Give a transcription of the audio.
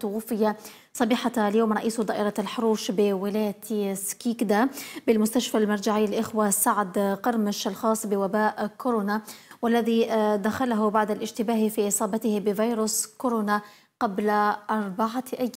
توفي صبيحة اليوم رئيس دائرة الحروش بولاية سكيكدا بالمستشفى المرجعي الإخوة سعد قرمش الخاص بوباء كورونا والذي آه، دخله بعد الاشتباه في إصابته بفيروس كورونا قبل أربعة أيام